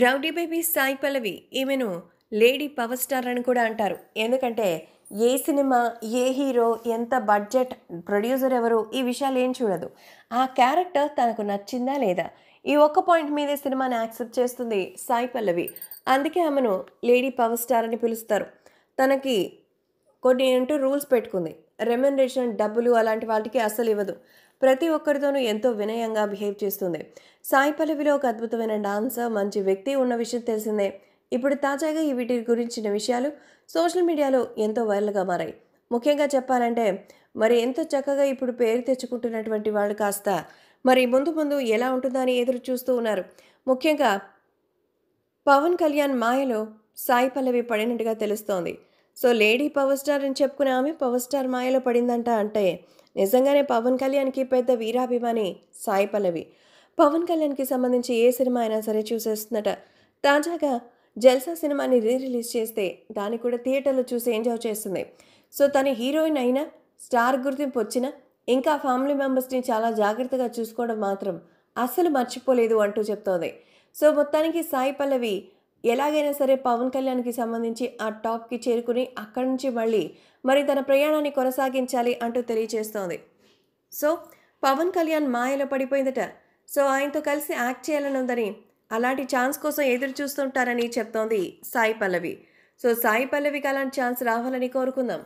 rowdy baby Sai పల్లవి ఈమెను lady power star అని కూడా అంటారు ఎందుకంటే ఏ సినిమా ఏ హీరో ఎంత బడ్జెట్ ప్రొడ్యూసర్ ఎవరు ఈ విషయాలు ఏం చూడదు ఆ క్యారెక్టర్ తనకు నచ్చిందా లేదా ఈ ఒక్క పాయింట్ మీదే సినిమాని యాక్సెప్ట్ చేస్తుంది సాయి పల్లవి అందుకే ఆమెను లేడీ పవర్ స్టార్ అని పిలుస్తారు తనకి కొన్ని ఏంటో రూల్స్ పెట్టుకుంది రెమ్యునరేషన్ డబ్బులు అలాంటి వాటికి అస్సలు ఇవ్వదు ప్రతి ఒక్కరితోనూ ఎంతో వినయంగా బిహేవ్ చేస్తుంది సాయి పల్లవిలో ఒక అద్భుతమైన డాన్సర్ మంచి వ్యక్తి ఉన్న విషయం తెలిసిందే ఇప్పుడు తాజాగా ఈ వీటి గురించిన విషయాలు సోషల్ మీడియాలో ఎంతో వైరల్గా మారాయి ముఖ్యంగా చెప్పాలంటే మరి ఎంతో చక్కగా ఇప్పుడు పేరు తెచ్చుకుంటున్నటువంటి వాళ్ళు కాస్త మరి ముందు ముందు ఎలా ఉంటుందని ఎదురు చూస్తూ ఉన్నారు ముఖ్యంగా పవన్ కళ్యాణ్ మాయలో సాయి పల్లవి పడినట్టుగా తెలుస్తోంది సో లేడీ పవర్ స్టార్ అని చెప్పుకునే ఆమె పవర్ స్టార్ మాయలో పడిందంట అంటే నిజంగానే పవన్ కళ్యాణ్కి పెద్ద వీరాభిమాని సాయి పల్లవి పవన్ కళ్యాణ్కి సంబంధించి ఏ సినిమా అయినా సరే చూసేస్తుందట తాజాగా జల్సా సినిమాని రీ రిలీజ్ చేస్తే దాన్ని కూడా థియేటర్లో చూసి ఎంజాయ్ చేస్తుంది సో తన హీరోయిన్ అయినా స్టార్ గుర్తింపు వచ్చినా ఇంకా ఫ్యామిలీ మెంబర్స్ని చాలా జాగ్రత్తగా చూసుకోవడం మాత్రం అస్సలు మర్చిపోలేదు అంటూ చెప్తోంది సో మొత్తానికి సాయి పల్లవి ఎలాగైనా సరే పవన్ కళ్యాణ్కి సంబంధించి ఆ టాప్కి చేరుకుని అక్కడి నుంచి మళ్ళీ మరి తన ప్రయాణాన్ని కొనసాగించాలి అంటూ తెలియజేస్తోంది సో పవన్ కళ్యాణ్ మాయలో పడిపోయిందట సో ఆయనతో కలిసి యాక్ట్ చేయాలని ఉందని అలాంటి ఛాన్స్ కోసం ఎదురు చూస్తుంటారని చెప్తోంది సాయి పల్లవి సో సాయి పల్లవికి అలాంటి ఛాన్స్ రావాలని కోరుకుందాం